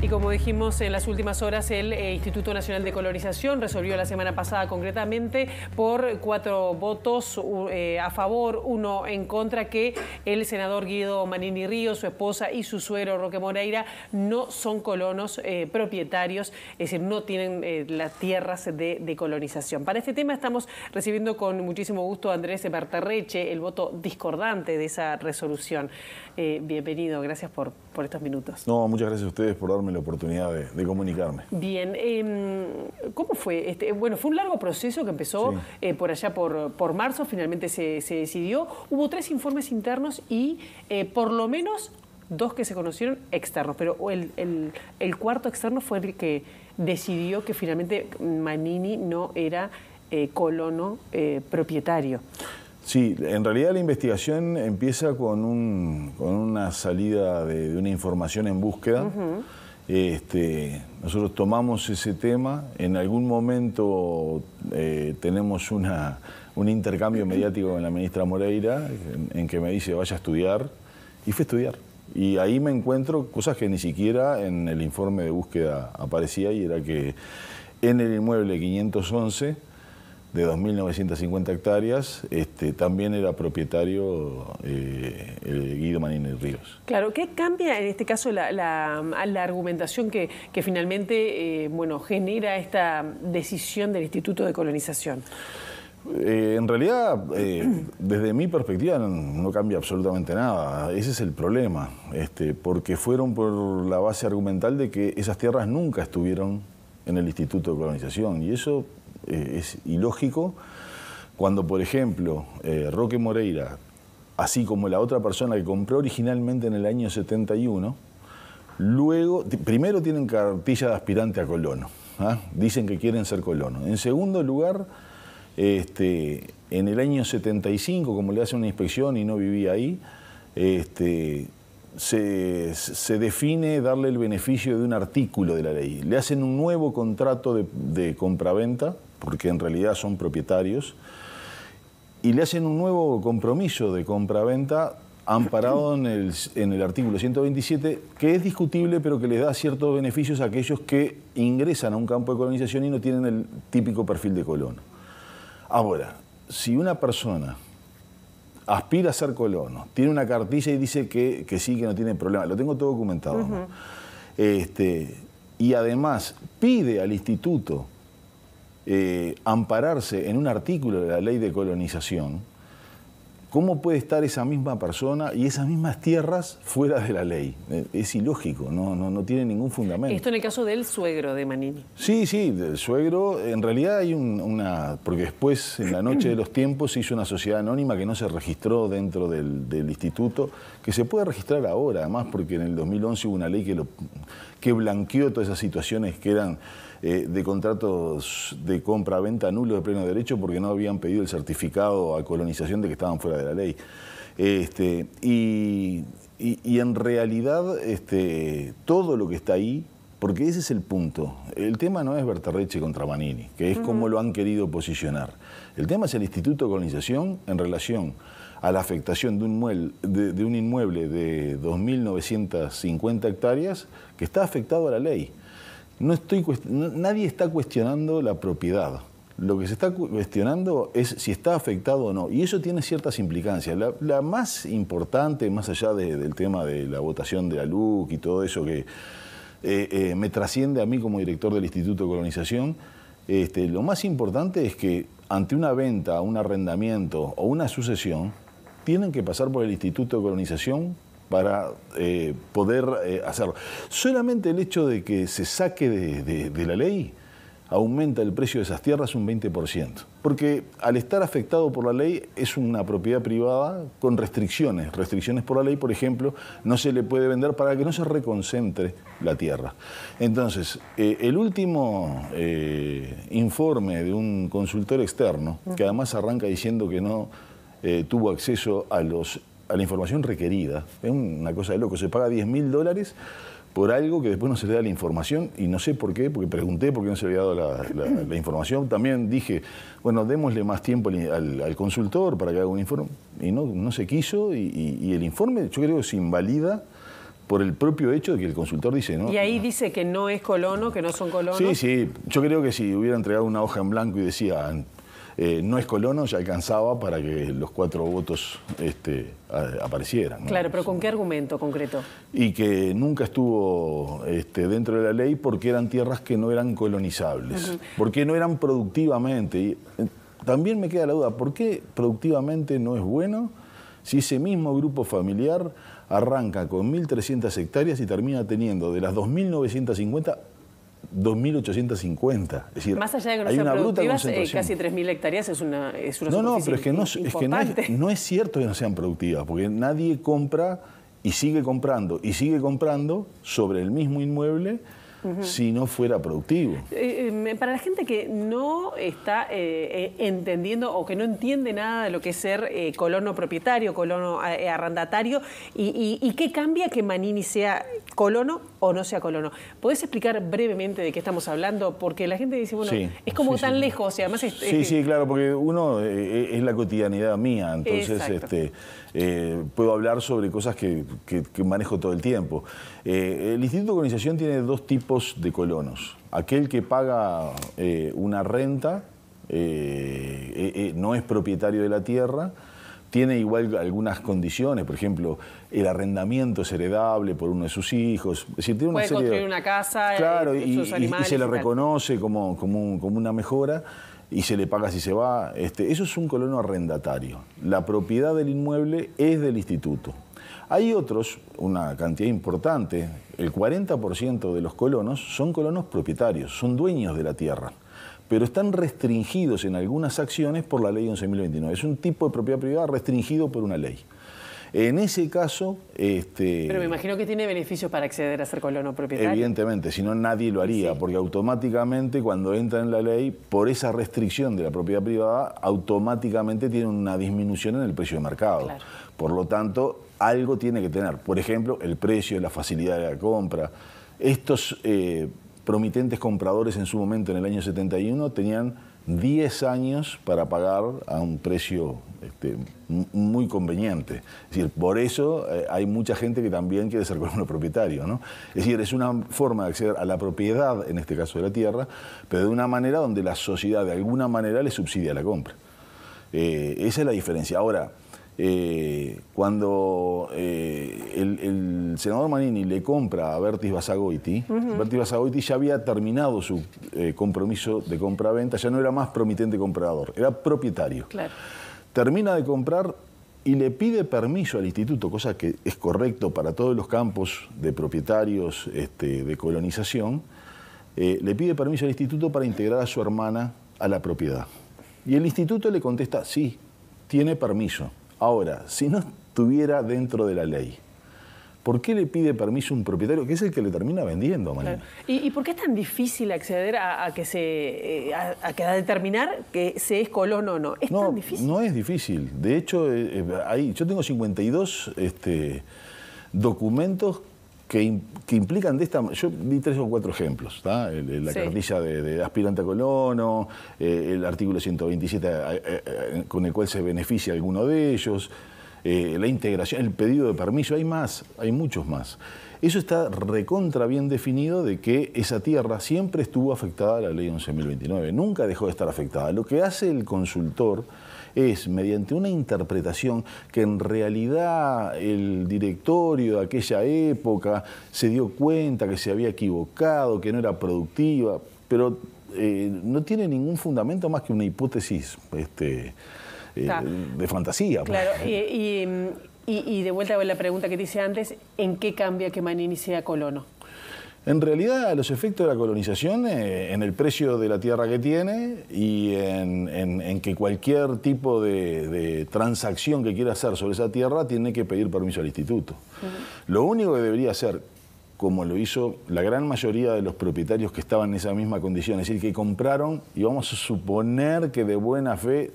Y como dijimos en las últimas horas, el eh, Instituto Nacional de Colonización resolvió la semana pasada concretamente por cuatro votos eh, a favor, uno en contra, que el senador Guido Manini Río su esposa y su suero Roque Moreira no son colonos eh, propietarios, es decir, no tienen las tierras de, colonización. Para este tema estamos recibiendo con muchísimo gusto a Andrés Bartarreche el voto discordante de esa resolución. bienvenido, gracias por, por estos minutos. No, muchas gracias a ustedes por darme la oportunidad de, comunicarme. Bien, em, ¿cómo fue? Este, bueno, fue un largo proceso que empezó eh, por allá por, marzo, finalmente se, decidió. Hubo tres informes internos y eh, por lo menos dos que se conocieron externos, pero el, cuarto externo fue el que decidió que finalmente Manini no era eh, colono propietario. Sí, en realidad la investigación empieza con, un, con una salida de, una información en búsqueda. Este, nosotros tomamos ese tema, en algún momento eh, tenemos un intercambio mediático con la ministra Moreira, en, en, que me dice vaya a estudiar, y fui a estudiar. Y ahí me encuentro cosas que ni siquiera en el informe de búsqueda aparecía, y era que en el inmueble 511 de 2.950 hectáreas, este, también era propietario eh, el Guido Manini Ríos. Claro, ¿qué cambia en este caso la, la, argumentación que, finalmente eh, bueno, genera esta decisión del Instituto de Colonización? Eh, en realidad, desde mi perspectiva, no, cambia absolutamente nada. Ese es el problema, este, porque fueron por la base argumental de que esas tierras nunca estuvieron en el Instituto de Colonización, y eso eh, es ilógico cuando, por ejemplo, eh, Roque Moreira, así como la otra persona que compró originalmente en el año 71, luego, primero tienen cartilla de aspirante a colono, ¿ah? dicen que quieren ser colono En segundo lugar, este, en el año 75, como le hacen una inspección y no vivía ahí, este, se, define darle el beneficio de un artículo de la ley. Le hacen un nuevo contrato de compraventa porque en realidad son propietarios, y le hacen un nuevo compromiso de compra-venta amparado en el, artículo 127, que es discutible, pero que les da ciertos beneficios a aquellos que ingresan a un campo de colonización y no tienen el típico perfil de colono. Ahora, si una persona aspira a ser colono, tiene una cartilla y dice que, sí, que no tiene problema, lo tengo todo documentado, este, y además pide al instituto eh, ampararse en un artículo de la ley de colonización ¿Cómo puede estar esa misma persona y esas mismas tierras fuera de la ley? Eh, es ilógico, no, no, tiene ningún fundamento. Esto en el caso del suegro de Manini. Sí, sí, del suegro. En realidad hay una... Porque después, en la noche de los tiempos, se hizo una sociedad anónima que no se registró dentro del, instituto, que se puede registrar ahora, además, porque en el 2011 hubo una ley que, que blanqueó todas esas situaciones que eran... Eh, de contratos de compra-venta nulos de pleno derecho porque no habían pedido el certificado a colonización de que estaban fuera de la ley. Este, y, en realidad este, todo lo que está ahí, porque ese es el punto, el tema no es Bertarreche contra Manini que es como lo han querido posicionar. El tema es el Instituto de Colonización en relación a la afectación de un, un inmueble de 2.950 hectáreas que está afectado a la ley. No estoy, nadie está cuestionando la propiedad. Lo que se está cuestionando es si está afectado o no. Y eso tiene ciertas implicancias. La, más importante, más allá del tema de la votación de la LUC y todo eso que eh, eh, me trasciende a mí como director del Instituto de Colonización, este, lo más importante es que ante una venta, un arrendamiento o una sucesión, tienen que pasar por el Instituto de Colonización para eh, poder hacerlo. Solamente el hecho de que se saque de la ley aumenta el precio de esas tierras un 20%. Porque al estar afectado por la ley es una propiedad privada con restricciones. Restricciones por la ley, por ejemplo, no se le puede vender para que no se reconcentre la tierra. Entonces, eh, el último eh, informe de un consultor externo, que además arranca diciendo que no eh, tuvo acceso a, los, a la información requerida, es una cosa de loco, se paga 10.000 mil dólares por algo que después no se le da la información y no sé por qué, porque pregunté por qué no se le había dado la, información. También dije, bueno, démosle más tiempo al, consultor para que haga un informe. Y no, no se quiso y, el informe yo creo que se invalida por el propio hecho de que el consultor dice no. Y ahí dice que no es colono, que no son colonos. Sí, sí. Yo creo que si hubiera entregado una hoja en blanco y decía eh, no es colono ya alcanzaba para que los cuatro votos este, aparecieran. Claro, pero ¿con qué argumento concreto? Y que nunca estuvo este, dentro de la ley porque eran tierras que no eran colonizables, porque no eran productivamente. Eh, también me queda la duda, ¿por qué productivamente no es bueno si ese mismo grupo familiar arranca con 1.300 hectáreas y termina teniendo de las 2.950 2.850. Es decir, Más allá de que hay una productivas, eh, casi 3.000 hectáreas es una, es una No, no, pero es que, no, es, cierto que no sean productivas, porque nadie compra y sigue comprando y sigue comprando sobre el mismo inmueble si no fuera productivo. Eh, eh, para la gente que no está entendiendo o que no entiende nada de lo que es ser colono propietario, colono arrendatario, y qué cambia que Manini sea colono o no sea colono. ¿Podés explicar brevemente de qué estamos hablando? Porque la gente dice, bueno, es como tan lejos, además... sí, sí, claro, porque uno eh, es la cotidianidad mía, entonces este, eh, puedo hablar sobre cosas que, manejo todo el tiempo. Eh, el Instituto de Colonización tiene dos tipos de colonos. Aquel que paga una renta, no es propietario de la tierra, tiene igual algunas condiciones, por ejemplo, el arrendamiento es heredable por uno de sus hijos. Es decir, una Puede construir una casa, eh, claro, y, se le reconoce como, una mejora y se le paga si se va. Este, eso es un colono arrendatario. La propiedad del inmueble es del instituto. Hay otros, una cantidad importante, el 40% de los colonos son colonos propietarios, son dueños de la tierra pero están restringidos en algunas acciones por la ley 11.029. Es un tipo de propiedad privada restringido por una ley. En ese caso... Este, Pero me imagino que tiene beneficios para acceder a ser colono propietario. Evidentemente, si no nadie lo haría, porque automáticamente cuando entra en la ley, por esa restricción de la propiedad privada, automáticamente tiene una disminución en el precio de mercado. Por lo tanto, algo tiene que tener. Por ejemplo, el precio, la facilidad de la compra. Estos... Eh, promitentes compradores en su momento, en el año 71, tenían 10 años para pagar a un precio este, muy conveniente. Es decir, por eso eh, hay mucha gente que también quiere ser uno propietario. ¿no? Es decir, es una forma de acceder a la propiedad, en este caso de la tierra, pero de una manera donde la sociedad de alguna manera le subsidia la compra. Eh, esa es la diferencia. Ahora, eh, cuando eh, el, senador Manini le compra a Bertis Basagoiti, Bertis Basagoiti ya había terminado su eh, compromiso de compra-venta, ya no era más promitente comprador, era propietario. Termina de comprar y le pide permiso al instituto, cosa que es correcto para todos los campos de propietarios este, de colonización, le pide permiso al instituto para integrar a su hermana a la propiedad. Y el instituto le contesta, sí, tiene permiso. Ahora, si no estuviera dentro de la ley, ¿por qué le pide permiso un propietario que es el que le termina vendiendo? Claro. ¿Y, ¿Y, por qué es tan difícil acceder a, que se eh, a, determinar que se es colono o no? no, No es difícil. De hecho, eh, eh, yo tengo 52 este, documentos que, implican de esta... Yo di tres o cuatro ejemplos, la carrilla cartilla de, aspirante a colono, eh, el artículo 127 eh, eh, con el cual se beneficia alguno de ellos, la integración, el pedido de permiso, hay más, hay muchos más. Eso está recontra bien definido de que esa tierra siempre estuvo afectada a la ley 11.029, nunca dejó de estar afectada. Lo que hace el consultor es mediante una interpretación que en realidad el directorio de aquella época se dio cuenta que se había equivocado, que no era productiva, pero eh, no tiene ningún fundamento más que una hipótesis este, eh, de fantasía. Pues. Claro, y, y, y, de vuelta a la pregunta que te hice antes, ¿en qué cambia que Manini sea colono? En realidad, los efectos de la colonización eh, en el precio de la tierra que tiene y en, que cualquier tipo de, transacción que quiera hacer sobre esa tierra tiene que pedir permiso al instituto. Lo único que debería hacer, como lo hizo la gran mayoría de los propietarios que estaban en esa misma condición, es decir, que compraron y vamos a suponer que de buena fe,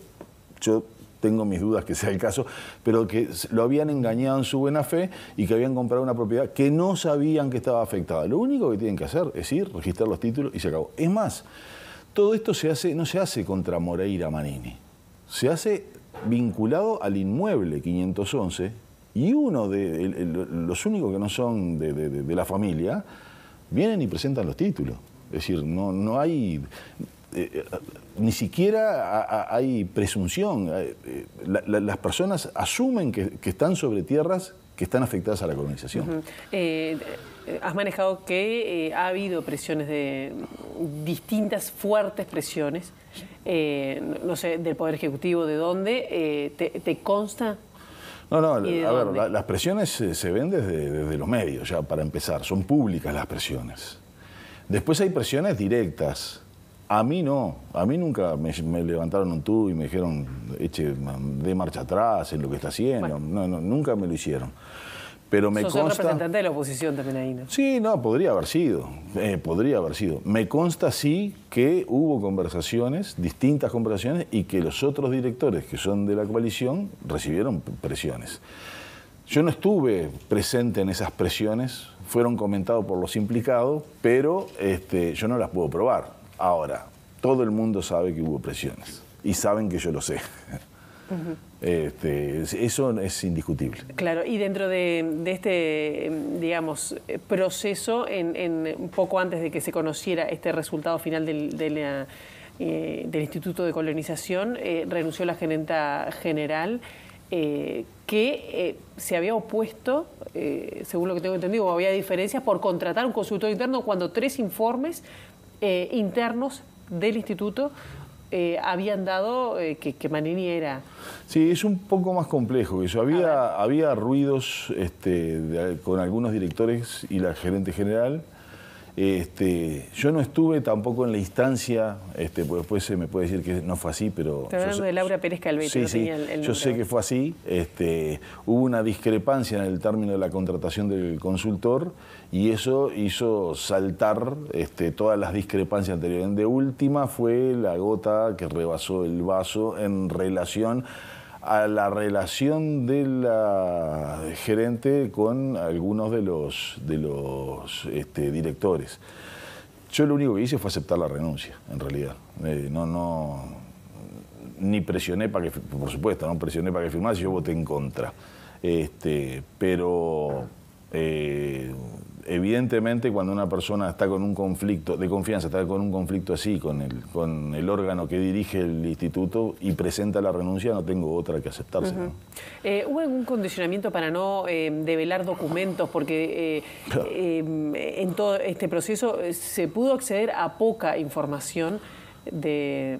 yo tengo mis dudas que sea el caso, pero que lo habían engañado en su buena fe y que habían comprado una propiedad que no sabían que estaba afectada. Lo único que tienen que hacer es ir, registrar los títulos y se acabó. Es más, todo esto se hace, no se hace contra Moreira Manini, se hace vinculado al inmueble 511 y uno de los únicos que no son de, la familia vienen y presentan los títulos. Es decir, no, no hay. Eh, eh, ni siquiera hay presunción. Eh, las personas asumen que, están sobre tierras que están afectadas a la colonización. has manejado que ha habido presiones de distintas fuertes presiones, no sé, del Poder Ejecutivo, ¿de dónde? Te, consta no, no, a ver, las presiones se, ven desde, los medios, ya para empezar, son públicas las presiones. Después hay presiones directas a mí no, a mí nunca me, levantaron un tubo y me dijeron, eche, de marcha atrás en lo que está haciendo. nunca me lo hicieron. Pero me consta... representante de la oposición también ahí, Sí, no, podría haber sido, eh, podría haber sido. Me consta sí que hubo conversaciones, distintas conversaciones, y que los otros directores que son de la coalición recibieron presiones. Yo no estuve presente en esas presiones, fueron comentados por los implicados, pero este, yo no las puedo probar. Ahora, todo el mundo sabe que hubo presiones y saben que yo lo sé. Este, eso es indiscutible. Claro, y dentro de, este, digamos, proceso, en, un poco antes de que se conociera este resultado final del, eh, del Instituto de Colonización, eh, renunció la gerenta general. Eh, que se había opuesto, según lo que tengo entendido, había diferencias por contratar un consultor interno cuando tres informes eh, internos del instituto eh, habían dado eh, que, Manini era... Sí, es un poco más complejo que eso. Había, había ruidos este, con algunos directores y la gerente general este, yo no estuve tampoco en la instancia, este, porque después se me puede decir que no fue así, pero... hablando de Laura Pérez Calvete, tenía el, Yo sé que fue así, este, hubo una discrepancia en el término de la contratación del consultor y eso hizo saltar este, todas las discrepancias anteriores. De última fue la gota que rebasó el vaso en relación a la relación de la gerente con algunos de los, de los este, directores. Yo lo único que hice fue aceptar la renuncia, en realidad. Eh, no, no, ni presioné para que, por supuesto, no presioné para que firmase, yo voté en contra. Este, pero eh, evidentemente cuando una persona está con un conflicto de confianza, está con un conflicto así, con el, órgano que dirige el instituto y presenta la renuncia, no tengo otra que aceptarse. Eh, ¿Hubo algún condicionamiento para no eh, develar documentos? Porque eh, en todo este proceso se pudo acceder a poca información de,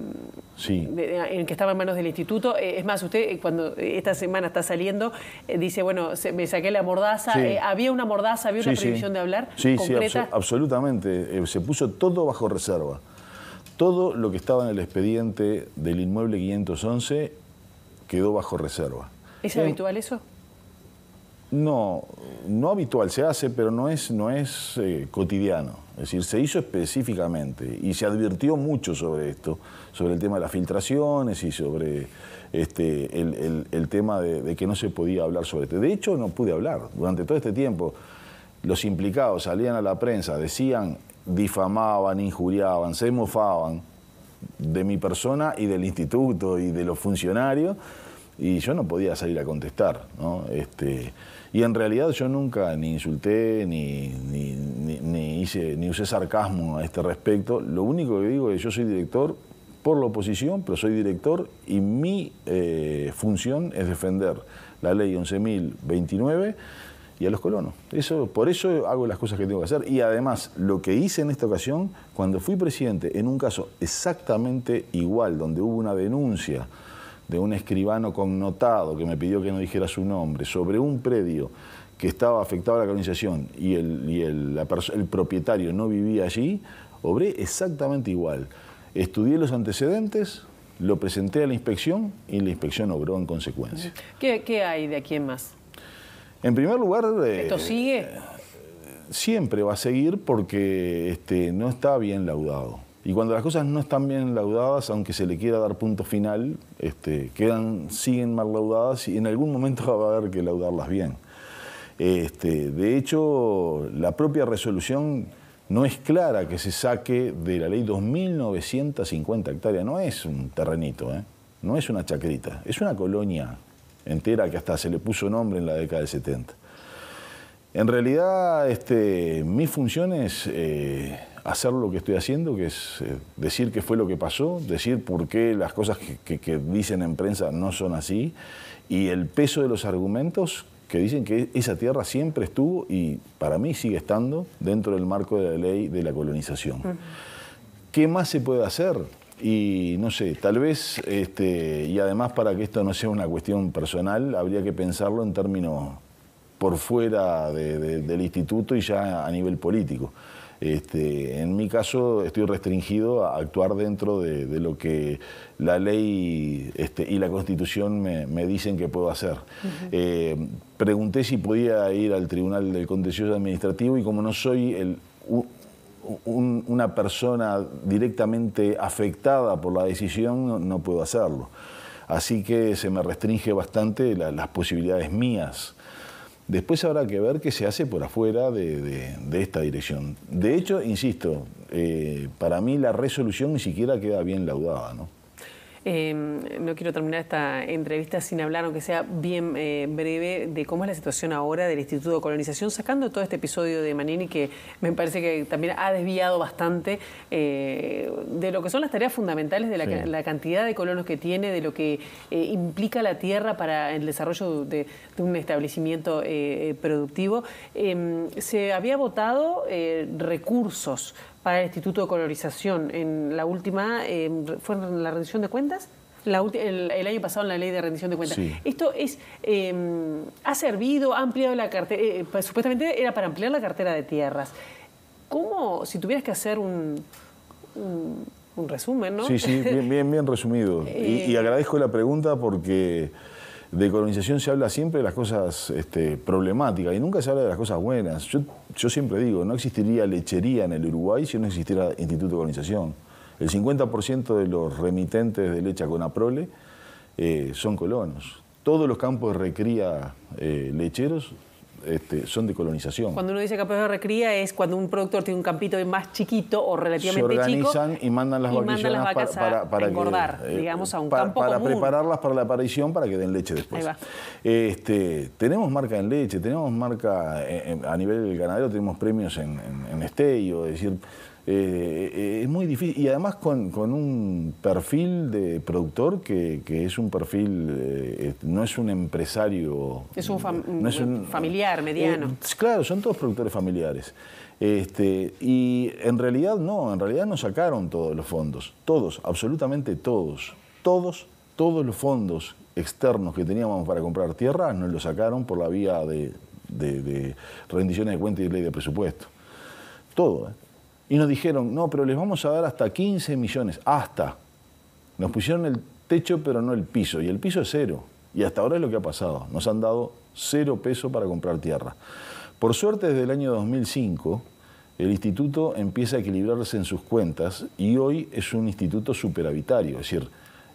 Sí. en que estaba en manos del instituto. Eh, es más, usted eh, cuando eh, esta semana está saliendo, dice, bueno, me saqué la mordaza. ¿Había una mordaza? ¿Había una prohibición de hablar? Sí, sí, absolutamente. se puso todo bajo reserva. Todo lo que estaba en el expediente del inmueble 511 quedó bajo reserva. ¿Es habitual eso? No, no habitual, se hace, pero no es, no es eh, cotidiano. Es decir, se hizo específicamente y se advirtió mucho sobre esto, sobre el tema de las filtraciones y sobre este, el, tema de, de, que no se podía hablar sobre esto. De hecho, no pude hablar. Durante todo este tiempo, los implicados salían a la prensa, decían, difamaban, injuriaban, se mofaban de mi persona y del instituto y de los funcionarios y yo no podía salir a contestar. Este, y en realidad yo nunca ni insulté, ni, ni, hice, ni usé sarcasmo a este respecto. Lo único que digo es que yo soy director por la oposición, pero soy director y mi eh, función es defender la ley 11.029 y a los colonos. Eso, por eso hago las cosas que tengo que hacer. Y además, lo que hice en esta ocasión, cuando fui presidente, en un caso exactamente igual, donde hubo una denuncia de un escribano connotado que me pidió que no dijera su nombre sobre un predio que estaba afectado a la colonización y el, el, propietario no vivía allí, obré exactamente igual. Estudié los antecedentes, lo presenté a la inspección y la inspección obró en consecuencia. ¿Qué, hay de aquí en más? En primer lugar... Eh, ¿Esto sigue? Eh, siempre va a seguir porque este, no está bien laudado. Y cuando las cosas no están bien laudadas, aunque se le quiera dar punto final, este, quedan, siguen mal laudadas y en algún momento va a haber que laudarlas bien. Este, de hecho, la propia resolución no es clara que se saque de la ley 2.950 hectáreas. No es un terrenito, ¿eh? no es una chacrita, es una colonia entera que hasta se le puso nombre en la década del 70. En realidad, este, mis funciones... Eh, hacer lo que estoy haciendo, que es eh, decir qué fue lo que pasó, decir por qué las cosas que, dicen en prensa no son así, y el peso de los argumentos que dicen que esa tierra siempre estuvo y para mí sigue estando dentro del marco de la ley de la colonización. ¿Qué más se puede hacer? Y no sé, tal vez, este, y además para que esto no sea una cuestión personal, habría que pensarlo en términos por fuera del instituto y ya a nivel político. Este, en mi caso estoy restringido a actuar dentro de, lo que la ley este, y la constitución me, dicen que puedo hacer. Eh, pregunté si podía ir al Tribunal del Contencioso Administrativo y como no soy el, una persona directamente afectada por la decisión, no, puedo hacerlo. Así que se me restringe bastante las posibilidades mías Después habrá que ver qué se hace por afuera de, esta dirección. De hecho, insisto, eh, para mí la resolución ni siquiera queda bien laudada, ¿no? Em, no quiero terminar esta entrevista sin hablar, aunque sea bien eh, breve, de cómo es la situación ahora del Instituto de Colonización, sacando todo este episodio de Manini que me parece que también ha desviado bastante eh, de lo que son las tareas fundamentales, de la, cantidad de colonos que tiene, de lo que eh, implica la tierra para el desarrollo de, de un establecimiento productivo. Em, se había votado recursos para el Instituto de Colorización. En la última, em, ¿fue en la rendición de cuentas? el, año pasado en la ley de rendición de cuentas. Esto es em, ha servido, ha ampliado la cartera, eh, eh, pues, supuestamente era para ampliar la cartera de tierras. ¿Cómo, si tuvieras que hacer un, un, resumen, ¿no? Sí, sí, bien, bien, resumido. y eh. agradezco la pregunta porque de colonización se habla siempre de las cosas este, problemáticas y nunca se habla de las cosas buenas. Yo, siempre digo, no existiría lechería en el Uruguay si no existiera Instituto de Colonización. El 50% de los remitentes de leche con aprole eh, son colonos. Todos los campos de recría eh, lecheros este, son de colonización. Cuando uno dice capaz de recría es cuando un productor tiene un campito más chiquito o relativamente chico. organizan y mandan las, vacas para, para, engordar, eh, digamos, a un campo campo Para prepararlas para la aparición para que den leche después. Este, tenemos marca en leche, tenemos marca eh, eh, a nivel del ganadero, tenemos premios en, en, estello, es decir eh, eh, es muy difícil y además con, un perfil de productor que, es un perfil, eh, no es un empresario. Es un, familiar mediano. claro, son todos productores familiares. Este, y en realidad no, en realidad no sacaron todos los fondos, todos, absolutamente todos, todos, todos los fondos externos que teníamos para comprar tierras nos los sacaron por la vía de, rendiciones de cuentas y ley de presupuesto. Todo, ¿eh? Y nos dijeron, no, pero les vamos a dar hasta 15 millones, hasta. Nos pusieron el techo, pero no el piso, y el piso es cero. Y hasta ahora es lo que ha pasado. Nos han dado cero peso para comprar tierra. Por suerte, desde el año 2005, el instituto empieza a equilibrarse en sus cuentas y hoy es un instituto superavitario, es decir,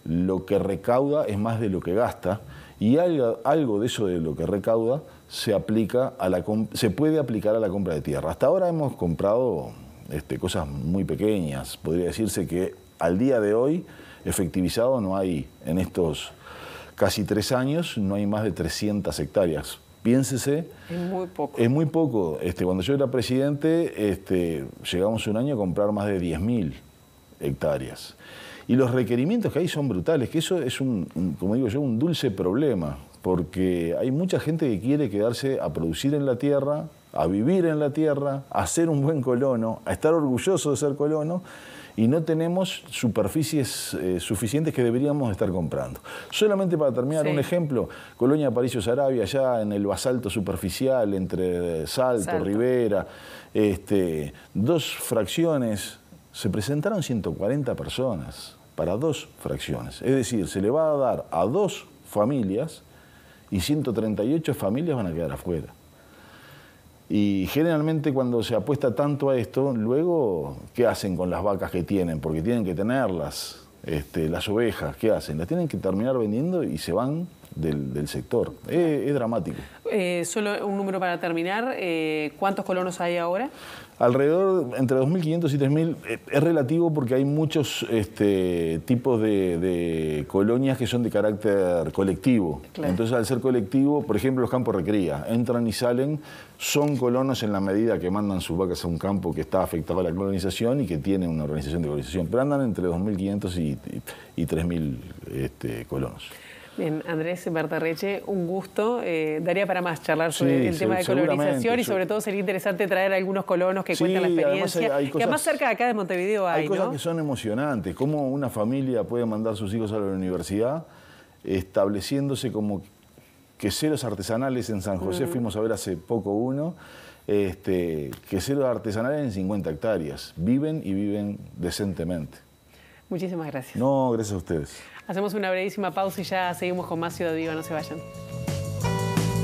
lo que recauda es más de lo que gasta y algo, de eso de lo que recauda se, aplica a la, se puede aplicar a la compra de tierra. Hasta ahora hemos comprado este, cosas muy pequeñas. Podría decirse que al día de hoy, efectivizado no hay, en estos casi tres años, no hay más de 300 hectáreas. Piénsese. Es muy poco. Este, cuando yo era presidente, este, llegamos un año a comprar más de 10.000 hectáreas. Y los requerimientos que hay son brutales, que eso es un, como digo yo, un dulce problema, porque hay mucha gente que quiere quedarse a producir en la tierra, a vivir en la tierra, a ser un buen colono, a estar orgulloso de ser colono y no tenemos superficies eh, suficientes que deberíamos estar comprando. Solamente para terminar, un ejemplo, Colonia Aparicio Sarabia, allá en el basalto superficial entre Salto, Rivera, este, dos fracciones, se presentaron 140 personas para dos fracciones. Es decir, se le va a dar a dos familias y 138 familias van a quedar afuera. Y generalmente cuando se apuesta tanto a esto, luego, ¿qué hacen con las vacas que tienen? Porque tienen que tenerlas, este, las ovejas, ¿qué hacen? Las tienen que terminar vendiendo y se van del, sector. Es, dramático. Eh, solo un número para terminar. Eh, ¿Cuántos colonos hay ahora? Alrededor entre 2.500 y 3.000 eh, es relativo porque hay muchos este, tipos de, colonias que son de carácter colectivo. Entonces, al ser colectivo, por ejemplo, los campos recría, entran y salen, son colonos en la medida que mandan sus vacas a un campo que está afectado a la colonización y que tiene una organización de colonización, pero andan entre 2.500 y, 3.000 este, colonos. Bien, Andrés Bertarreche, un gusto. Eh, daría para más charlar sobre el tema de colonización y sobre todo sería interesante traer algunos colonos que cuentan la experiencia. que más cerca de acá de Montevideo hay, Hay cosas que son emocionantes, cómo una familia puede mandar sus hijos a la universidad estableciéndose como queseros artesanales en San José, mm. fuimos a ver hace poco uno, este, queseros artesanales en 50 hectáreas, viven y viven decentemente. Muchísimas gracias. No, gracias a ustedes. Hacemos una brevísima pausa y ya seguimos con más Ciudad Viva, no se vayan.